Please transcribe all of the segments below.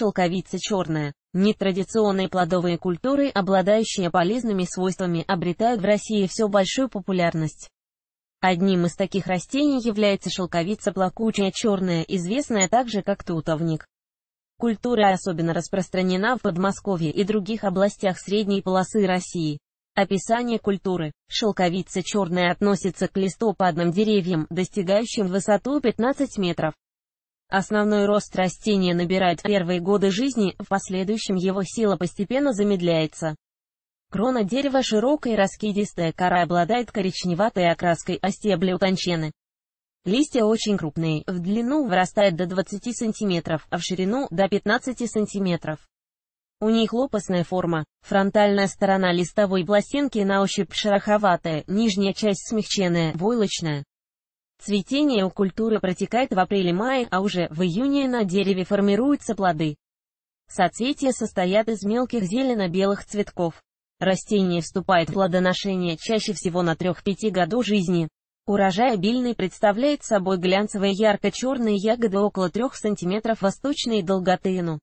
шелковица черная. Нетрадиционные плодовые культуры, обладающие полезными свойствами, обретают в России все большую популярность. Одним из таких растений является шелковица плакучая черная, известная также как тутовник. Культура особенно распространена в Подмосковье и других областях средней полосы России. Описание культуры. Шелковица черная относится к листопадным деревьям, достигающим высоту 15 метров. Основной рост растения набирает первые годы жизни, в последующем его сила постепенно замедляется. Крона дерева широкая и раскидистая, кора обладает коричневатой окраской, а стебли утончены. Листья очень крупные, в длину вырастают до 20 см, а в ширину – до 15 см. У них лопастная форма. Фронтальная сторона листовой пластинки на ощупь шероховатая, нижняя часть смягченная, войлочная. Цветение у культуры протекает в апреле-мае, а уже в июне на дереве формируются плоды. Соцветия состоят из мелких зелено-белых цветков. Растение вступает в плодоношение чаще всего на 3-5 году жизни. Урожай обильный представляет собой глянцевые ярко-черные ягоды около 3 см восточной долготыну.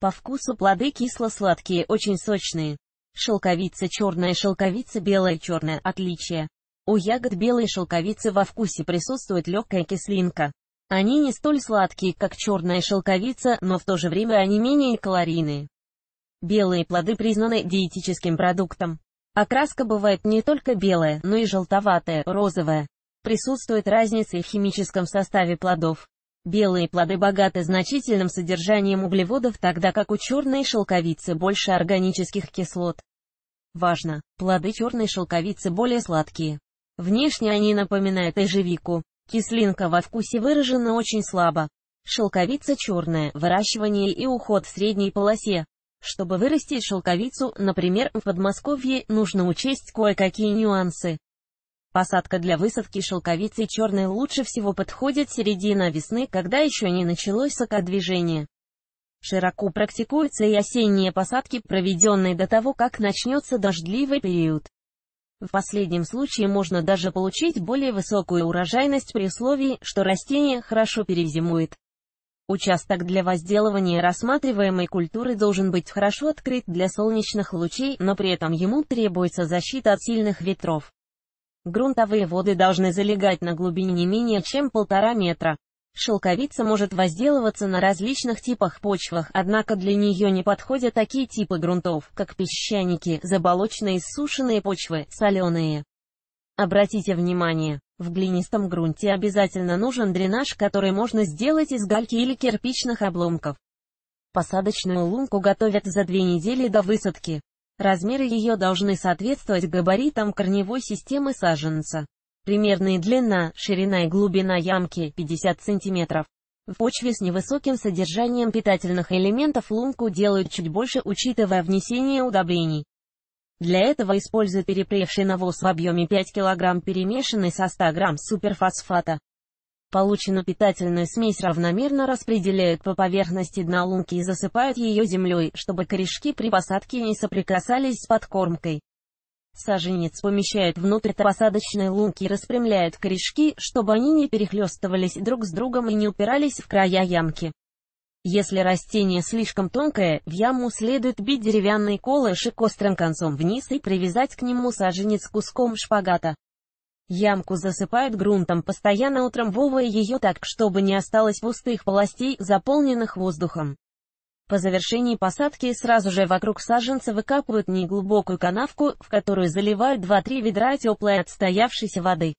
По вкусу плоды кисло-сладкие, очень сочные. Шелковица черная, шелковица белая, черная, отличие. У ягод белой шелковицы во вкусе присутствует легкая кислинка. Они не столь сладкие, как черная шелковица, но в то же время они менее калорийные. Белые плоды признаны диетическим продуктом. Окраска бывает не только белая, но и желтоватая, розовая. Присутствует разница в химическом составе плодов. Белые плоды богаты значительным содержанием углеводов, тогда как у черной шелковицы больше органических кислот. Важно, плоды черной шелковицы более сладкие. Внешне они напоминают ежевику. Кислинка во вкусе выражена очень слабо. Шелковица черная, выращивание и уход в средней полосе. Чтобы вырастить шелковицу, например, в Подмосковье, нужно учесть кое-какие нюансы. Посадка для высадки шелковицы черной лучше всего подходит середина весны, когда еще не началось сокодвижение. Широко практикуются и осенние посадки, проведенные до того, как начнется дождливый период. В последнем случае можно даже получить более высокую урожайность при условии, что растение хорошо перезимует. Участок для возделывания рассматриваемой культуры должен быть хорошо открыт для солнечных лучей, но при этом ему требуется защита от сильных ветров. Грунтовые воды должны залегать на глубине не менее чем полтора метра. Шелковица может возделываться на различных типах почвах, однако для нее не подходят такие типы грунтов, как песчаники, заболоченные сушеные почвы, соленые. Обратите внимание, в глинистом грунте обязательно нужен дренаж, который можно сделать из гальки или кирпичных обломков. Посадочную лунку готовят за две недели до высадки. Размеры ее должны соответствовать габаритам корневой системы саженца. Примерная длина, ширина и глубина ямки 50 см. В почве с невысоким содержанием питательных элементов лунку делают чуть больше, учитывая внесение удобрений. Для этого используют перепревший навоз в объеме 5 кг перемешанный со 100 г суперфосфата. Полученную питательную смесь равномерно распределяют по поверхности дна лунки и засыпают ее землей, чтобы корешки при посадке не соприкасались с подкормкой. Саженец помещают внутрь посадочной лунки и распрямляют корешки, чтобы они не перехлестывались друг с другом и не упирались в края ямки. Если растение слишком тонкое, в яму следует бить деревянный колышек острым концом вниз и привязать к нему саженец куском шпагата. Ямку засыпают грунтом постоянно утрамбовывая ее так, чтобы не осталось пустых полостей, заполненных воздухом. По завершении посадки сразу же вокруг саженца выкапывают неглубокую канавку, в которую заливают 2-3 ведра теплой отстоявшейся воды.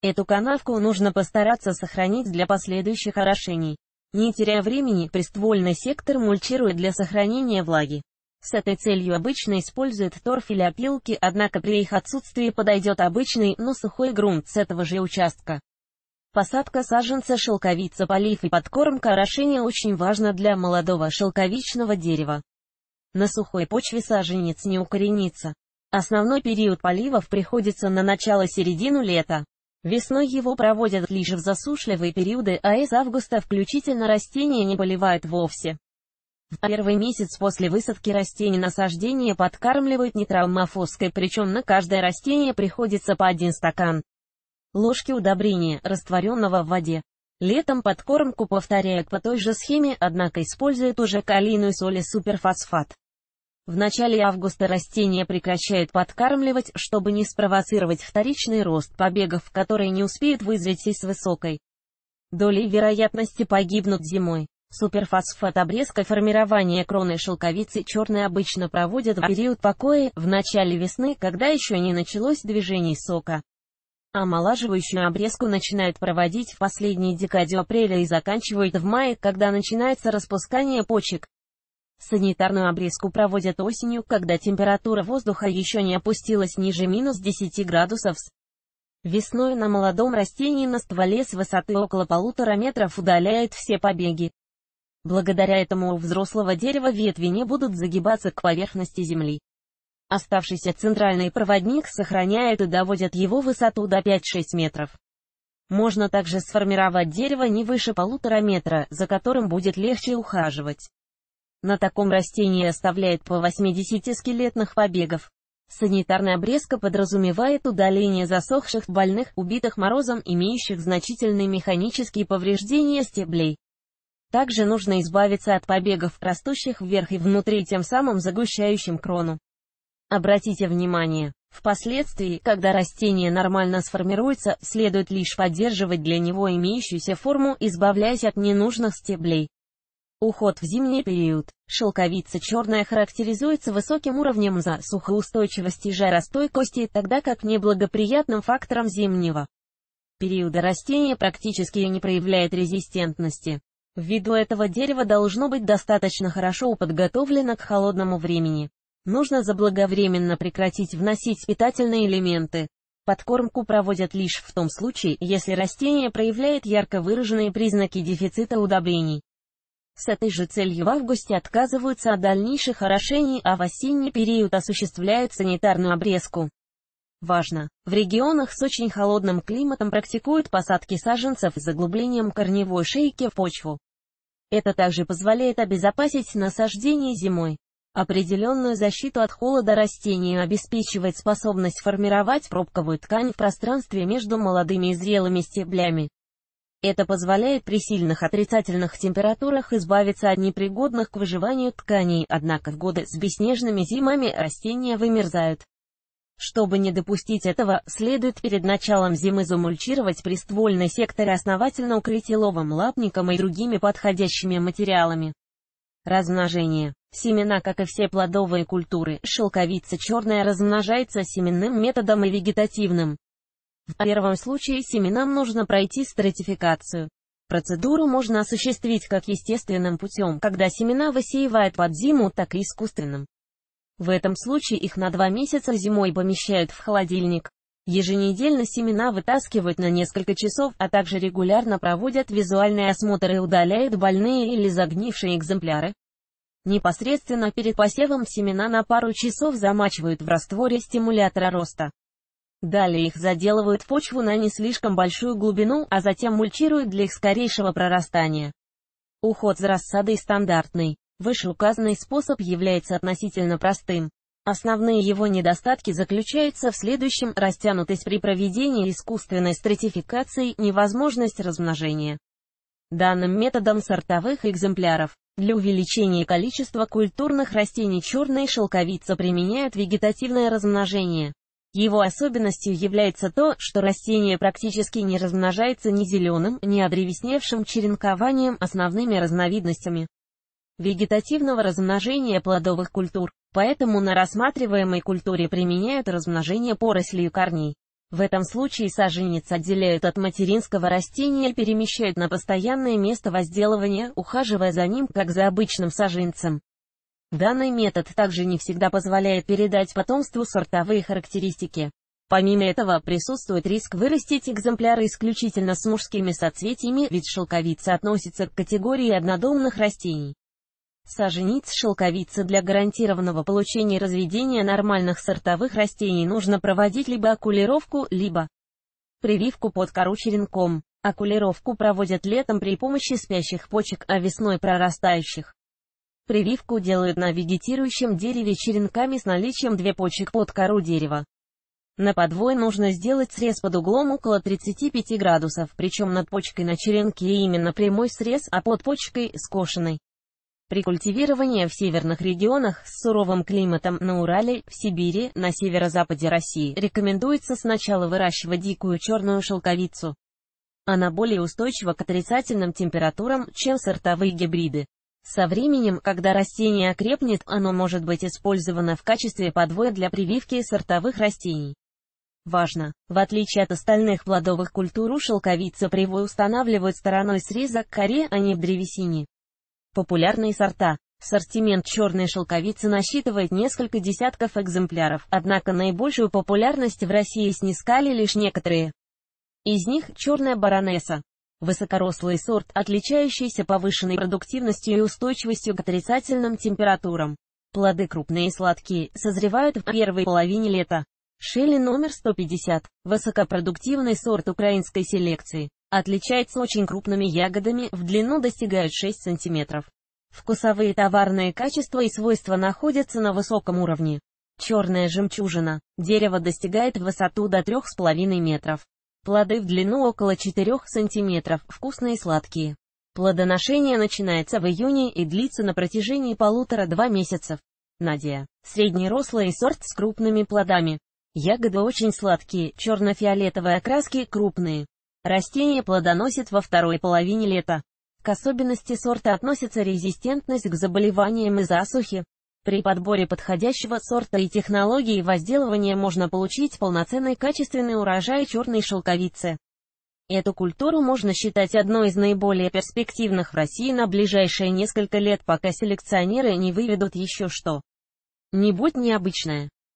Эту канавку нужно постараться сохранить для последующих орошений. Не теряя времени, приствольный сектор мульчирует для сохранения влаги. С этой целью обычно используют торф или опилки, однако при их отсутствии подойдет обычный, но сухой грунт с этого же участка. Посадка саженца шелковица, полив и подкормка орошения очень важно для молодого шелковичного дерева. На сухой почве саженец не укоренится. Основной период поливов приходится на начало-середину лета. Весной его проводят лишь в засушливые периоды, а из августа включительно растения не поливают вовсе. В первый месяц после высадки растений насаждение подкармливают нитромофоской, причем на каждое растение приходится по один стакан ложки удобрения, растворенного в воде. Летом подкормку повторяют по той же схеме, однако используют уже калийную соль и суперфосфат. В начале августа растения прекращают подкармливать, чтобы не спровоцировать вторичный рост побегов, которые не успеют вызреть с высокой долей вероятности погибнут зимой. Суперфосфат обрезка формирования кроны шелковицы черной обычно проводят в период покоя, в начале весны, когда еще не началось движение сока. Омолаживающую обрезку начинают проводить в последней декаде апреля и заканчивают в мае, когда начинается распускание почек. Санитарную обрезку проводят осенью, когда температура воздуха еще не опустилась ниже минус 10 градусов. Весной на молодом растении на стволе с высоты около полутора метров удаляют все побеги. Благодаря этому у взрослого дерева ветви не будут загибаться к поверхности земли. Оставшийся центральный проводник сохраняет и доводит его высоту до 5-6 метров. Можно также сформировать дерево не выше полутора метра, за которым будет легче ухаживать. На таком растении оставляет по 80 скелетных побегов. Санитарная обрезка подразумевает удаление засохших, больных, убитых морозом, имеющих значительные механические повреждения стеблей. Также нужно избавиться от побегов, растущих вверх и внутри, тем самым загущающим крону. Обратите внимание, впоследствии, когда растение нормально сформируется, следует лишь поддерживать для него имеющуюся форму, избавляясь от ненужных стеблей. Уход в зимний период. Шелковица черная характеризуется высоким уровнем засухоустойчивости и жаростойкости, тогда как неблагоприятным фактором зимнего периода растение практически не проявляет резистентности. Ввиду этого дерево должно быть достаточно хорошо подготовлено к холодному времени. Нужно заблаговременно прекратить вносить питательные элементы. Подкормку проводят лишь в том случае, если растение проявляет ярко выраженные признаки дефицита удобрений. С этой же целью в августе отказываются от дальнейших орошений, а в осенний период осуществляют санитарную обрезку. Важно! В регионах с очень холодным климатом практикуют посадки саженцев с заглублением корневой шейки в почву. Это также позволяет обезопасить насаждение зимой. Определенную защиту от холода растению обеспечивает способность формировать пробковую ткань в пространстве между молодыми и зрелыми стеблями. Это позволяет при сильных отрицательных температурах избавиться от непригодных к выживанию тканей, однако в годы с беснежными зимами растения вымерзают. Чтобы не допустить этого, следует перед началом зимы замульчировать приствольный сектор основательно ловым лапником и другими подходящими материалами. Размножение. Семена, как и все плодовые культуры, шелковица черная размножается семенным методом и вегетативным. В первом случае семенам нужно пройти стратификацию. Процедуру можно осуществить как естественным путем, когда семена высеивают под зиму, так и искусственным. В этом случае их на два месяца зимой помещают в холодильник. Еженедельно семена вытаскивают на несколько часов, а также регулярно проводят визуальный осмотр и удаляют больные или загнившие экземпляры. Непосредственно перед посевом семена на пару часов замачивают в растворе стимулятора роста. Далее их заделывают в почву на не слишком большую глубину, а затем мульчируют для их скорейшего прорастания. Уход за рассадой стандартный. Вышеуказанный способ является относительно простым. Основные его недостатки заключаются в следующем – растянутость при проведении искусственной стратификации, невозможность размножения. Данным методом сортовых экземпляров для увеличения количества культурных растений черная шелковица применяют вегетативное размножение. Его особенностью является то, что растение практически не размножается ни зеленым, ни одревесневшим черенкованием основными разновидностями вегетативного размножения плодовых культур. Поэтому на рассматриваемой культуре применяют размножение порослей корней. В этом случае саженец отделяют от материнского растения и перемещают на постоянное место возделывания, ухаживая за ним, как за обычным саженцем. Данный метод также не всегда позволяет передать потомству сортовые характеристики. Помимо этого, присутствует риск вырастить экземпляры исключительно с мужскими соцветиями, ведь шелковица относится к категории однодомных растений. Саженец шелковицы для гарантированного получения разведения нормальных сортовых растений нужно проводить либо окулировку, либо прививку под кору черенком. Окулировку проводят летом при помощи спящих почек, а весной прорастающих. Прививку делают на вегетирующем дереве черенками с наличием две почек под кору дерева. На подвой нужно сделать срез под углом около 35 градусов, причем над почкой на черенке именно прямой срез, а под почкой – скошенный. Рекультивирование в северных регионах с суровым климатом на Урале, в Сибири, на северо-западе России рекомендуется сначала выращивать дикую черную шелковицу. Она более устойчива к отрицательным температурам, чем сортовые гибриды. Со временем, когда растение окрепнет, оно может быть использовано в качестве подвоя для прививки сортовых растений. Важно! В отличие от остальных плодовых культур у шелковицы привой устанавливают стороной среза к коре, а не в древесине. Популярные сорта. Ассортимент черной шелковицы насчитывает несколько десятков экземпляров, однако наибольшую популярность в России снискали лишь некоторые. Из них черная баронесса. Высокорослый сорт, отличающийся повышенной продуктивностью и устойчивостью к отрицательным температурам. Плоды крупные и сладкие, созревают в первой половине лета. Шелли номер 150. Высокопродуктивный сорт украинской селекции. Отличается очень крупными ягодами, в длину достигают 6 см. Вкусовые товарные качества и свойства находятся на высоком уровне. Черная жемчужина. Дерево достигает высоту до 3,5 метров. Плоды в длину около 4 см, вкусные и сладкие. Плодоношение начинается в июне и длится на протяжении полутора-два месяцев. Надя. Среднерослый сорт с крупными плодами. Ягоды очень сладкие, черно-фиолетовые окраски крупные. Растение плодоносит во второй половине лета. К особенности сорта относится резистентность к заболеваниям и засухе. При подборе подходящего сорта и технологии возделывания можно получить полноценный качественный урожай черной шелковицы. Эту культуру можно считать одной из наиболее перспективных в России на ближайшие несколько лет, пока селекционеры не выведут еще что-нибудь необычное.